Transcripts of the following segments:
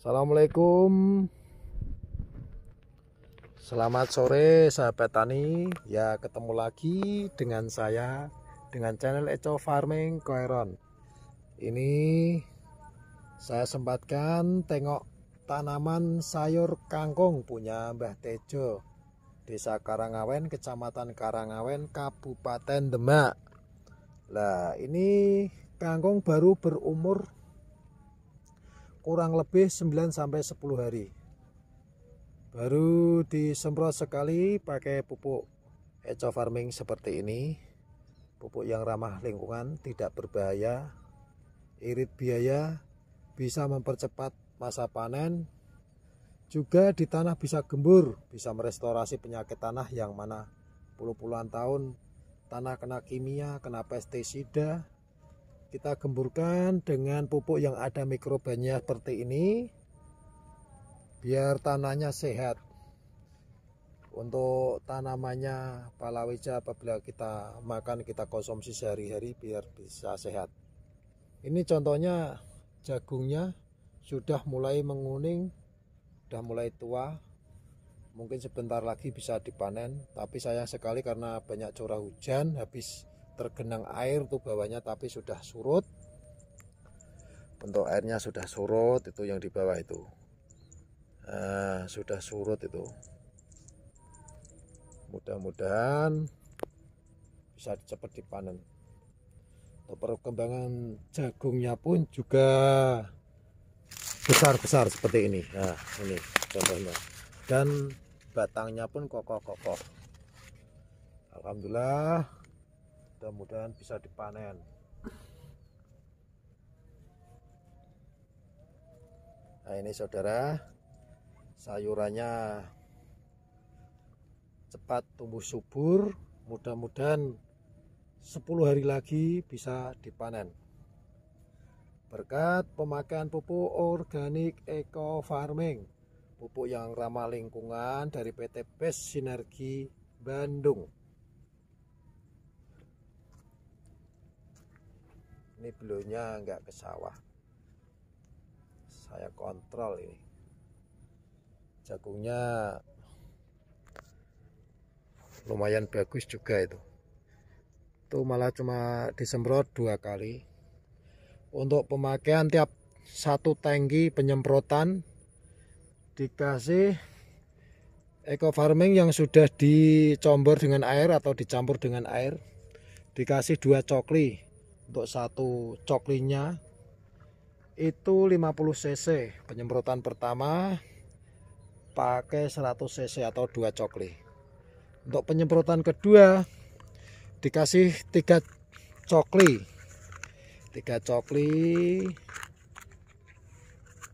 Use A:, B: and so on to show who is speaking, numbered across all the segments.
A: Assalamualaikum Selamat sore sahabat tani Ya ketemu lagi dengan saya Dengan channel Eco Farming Koeron Ini saya sempatkan tengok tanaman sayur kangkung punya Mbah Tejo Desa Karangawen, Kecamatan Karangawen, Kabupaten Demak Nah ini kangkung baru berumur kurang lebih 9 sampai 10 hari. Baru disemprot sekali pakai pupuk eco farming seperti ini. Pupuk yang ramah lingkungan, tidak berbahaya, irit biaya, bisa mempercepat masa panen. Juga di tanah bisa gembur, bisa merestorasi penyakit tanah yang mana puluh-puluhan tahun tanah kena kimia, kena pestisida, kita gemburkan dengan pupuk yang ada mikrobanya seperti ini biar tanahnya sehat untuk tanamannya palawija apabila kita makan kita konsumsi sehari-hari biar bisa sehat ini contohnya jagungnya sudah mulai menguning sudah mulai tua mungkin sebentar lagi bisa dipanen tapi sayang sekali karena banyak curah hujan habis tergenang air tuh bawahnya tapi sudah surut untuk airnya sudah surut itu yang di bawah itu nah, sudah surut itu mudah-mudahan bisa cepat dipanen untuk perkembangan jagungnya pun juga besar-besar seperti ini nah ini contohnya dan batangnya pun kokoh-kokoh Alhamdulillah mudah-mudahan bisa dipanen nah ini saudara sayurannya cepat tumbuh subur mudah-mudahan 10 hari lagi bisa dipanen berkat pemakaian pupuk organik eco farming pupuk yang ramah lingkungan dari PT Best Sinergi Bandung ini belunya nggak ke sawah saya kontrol ini jagungnya lumayan bagus juga itu itu malah cuma disemprot dua kali untuk pemakaian tiap satu tangki penyemprotan dikasih eco farming yang sudah dicombor dengan air atau dicampur dengan air dikasih dua cokli untuk satu coklinya itu 50 cc penyemprotan pertama pakai 100 cc atau dua cokli untuk penyemprotan kedua dikasih tiga cokli tiga cokli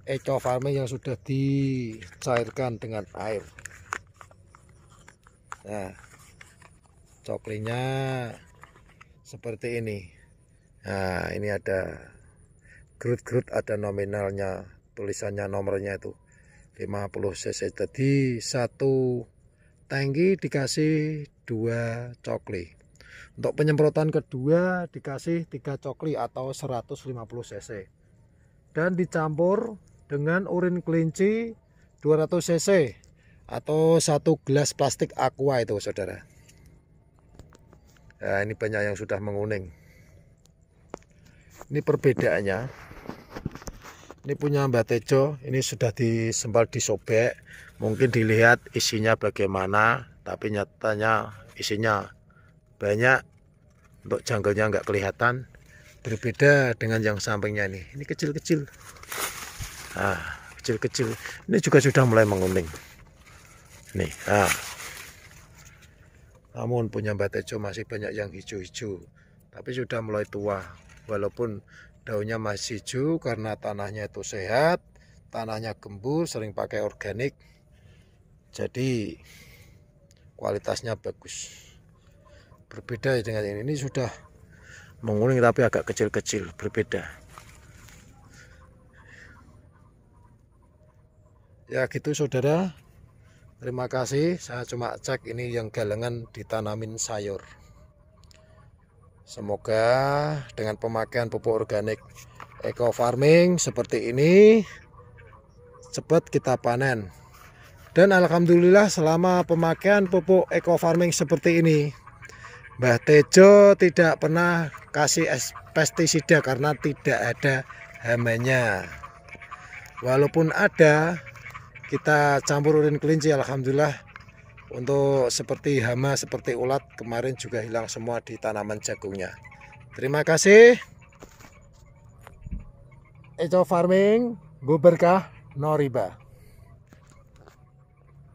A: eco farming yang sudah dicairkan dengan air nah coklinya seperti ini Nah, ini ada gerut-gerut ada nominalnya, tulisannya nomornya itu 50 cc. Jadi satu tangki dikasih dua cokli. Untuk penyemprotan kedua dikasih tiga cokli atau 150 cc. Dan dicampur dengan urin kelinci 200 cc atau satu gelas plastik aqua itu saudara. Nah, ini banyak yang sudah menguning ini perbedaannya ini punya Mbak Tejo ini sudah disempal disobek mungkin dilihat isinya bagaimana tapi nyatanya isinya banyak untuk janggalnya nggak kelihatan berbeda dengan yang sampingnya ini ini kecil-kecil ah kecil-kecil ini juga sudah mulai menguning nih ah namun punya Mbak Tejo masih banyak yang hijau-hijau tapi sudah mulai tua walaupun daunnya masih hijau karena tanahnya itu sehat tanahnya gembur sering pakai organik jadi kualitasnya bagus berbeda dengan ini ini sudah menguning tapi agak kecil-kecil berbeda ya gitu saudara terima kasih saya cuma cek ini yang galengan ditanamin sayur Semoga dengan pemakaian pupuk organik eco farming seperti ini cepat kita panen. Dan alhamdulillah selama pemakaian pupuk eco farming seperti ini Mbah Tejo tidak pernah kasih pestisida karena tidak ada hamanya. Walaupun ada kita campur urin kelinci alhamdulillah untuk seperti hama, seperti ulat kemarin juga hilang semua di tanaman jagungnya. Terima kasih. Eco Farming, Bu Noriba.